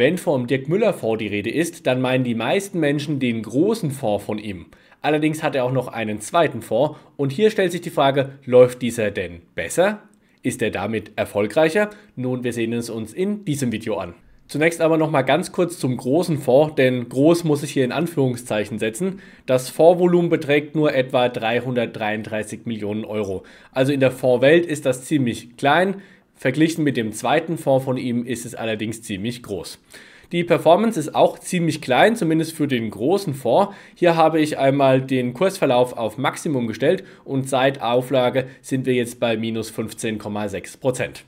Wenn vom Dirk Müller Fonds die Rede ist, dann meinen die meisten Menschen den großen Fonds von ihm. Allerdings hat er auch noch einen zweiten Fonds und hier stellt sich die Frage, läuft dieser denn besser? Ist er damit erfolgreicher? Nun, wir sehen es uns in diesem Video an. Zunächst aber nochmal ganz kurz zum großen Fonds, denn groß muss ich hier in Anführungszeichen setzen. Das Fondsvolumen beträgt nur etwa 333 Millionen Euro. Also in der Fondswelt ist das ziemlich klein. Verglichen mit dem zweiten Fonds von ihm ist es allerdings ziemlich groß. Die Performance ist auch ziemlich klein, zumindest für den großen Fonds. Hier habe ich einmal den Kursverlauf auf Maximum gestellt und seit Auflage sind wir jetzt bei minus 15,6%.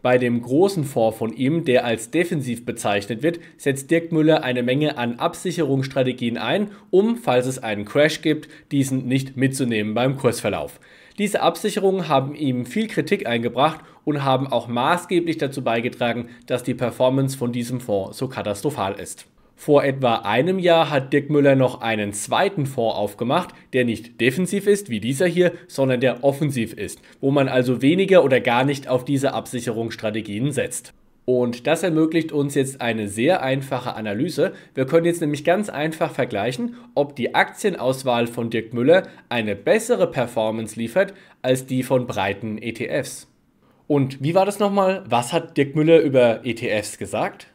Bei dem großen Fonds von ihm, der als defensiv bezeichnet wird, setzt Dirk Müller eine Menge an Absicherungsstrategien ein, um, falls es einen Crash gibt, diesen nicht mitzunehmen beim Kursverlauf. Diese Absicherungen haben ihm viel Kritik eingebracht und haben auch maßgeblich dazu beigetragen, dass die Performance von diesem Fonds so katastrophal ist. Vor etwa einem Jahr hat Dirk Müller noch einen zweiten Fonds aufgemacht, der nicht defensiv ist, wie dieser hier, sondern der offensiv ist, wo man also weniger oder gar nicht auf diese Absicherungsstrategien setzt. Und das ermöglicht uns jetzt eine sehr einfache Analyse. Wir können jetzt nämlich ganz einfach vergleichen, ob die Aktienauswahl von Dirk Müller eine bessere Performance liefert als die von breiten ETFs. Und wie war das nochmal? Was hat Dirk Müller über ETFs gesagt?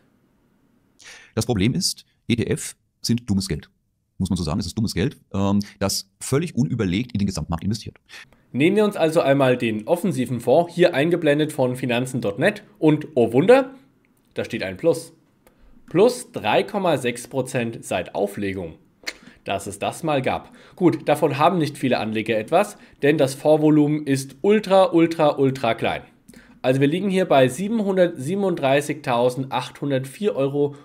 Das Problem ist, ETF sind dummes Geld. Muss man so sagen, es ist dummes Geld, ähm, das völlig unüberlegt in den Gesamtmarkt investiert. Nehmen wir uns also einmal den offensiven Fonds, hier eingeblendet von Finanzen.net und oh Wunder, da steht ein Plus. Plus 3,6% seit Auflegung. Dass es das mal gab. Gut, davon haben nicht viele Anleger etwas, denn das Fondsvolumen ist ultra, ultra, ultra klein. Also wir liegen hier bei 737.804,79 Euro.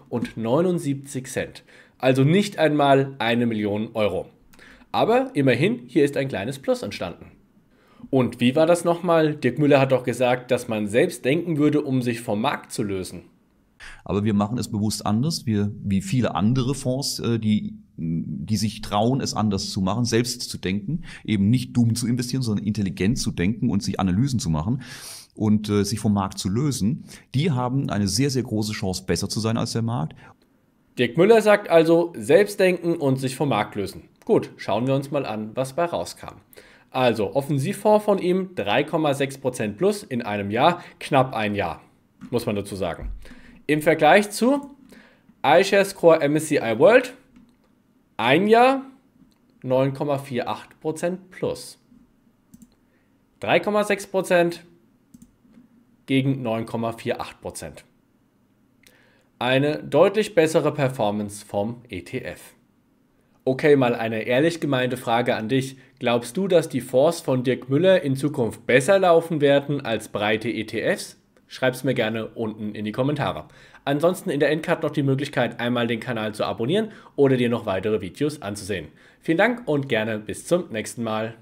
Also nicht einmal eine Million Euro. Aber immerhin, hier ist ein kleines Plus entstanden. Und wie war das nochmal? Dirk Müller hat doch gesagt, dass man selbst denken würde, um sich vom Markt zu lösen. Aber wir machen es bewusst anders. Wir, wie viele andere Fonds, äh, die, die sich trauen, es anders zu machen, selbst zu denken, eben nicht dumm zu investieren, sondern intelligent zu denken und sich Analysen zu machen und äh, sich vom Markt zu lösen, die haben eine sehr, sehr große Chance, besser zu sein als der Markt. Dirk Müller sagt also, selbst denken und sich vom Markt lösen. Gut, schauen wir uns mal an, was bei rauskam. Also Offensivfonds von ihm 3,6% plus in einem Jahr, knapp ein Jahr, muss man dazu sagen. Im Vergleich zu iShares Core MSCI World, ein Jahr 9,48% plus. 3,6% gegen 9,48%. Eine deutlich bessere Performance vom ETF. Okay, mal eine ehrlich gemeinte Frage an dich. Glaubst du, dass die Fonds von Dirk Müller in Zukunft besser laufen werden als breite ETFs? Schreib's mir gerne unten in die Kommentare. Ansonsten in der Endcard noch die Möglichkeit, einmal den Kanal zu abonnieren oder dir noch weitere Videos anzusehen. Vielen Dank und gerne bis zum nächsten Mal.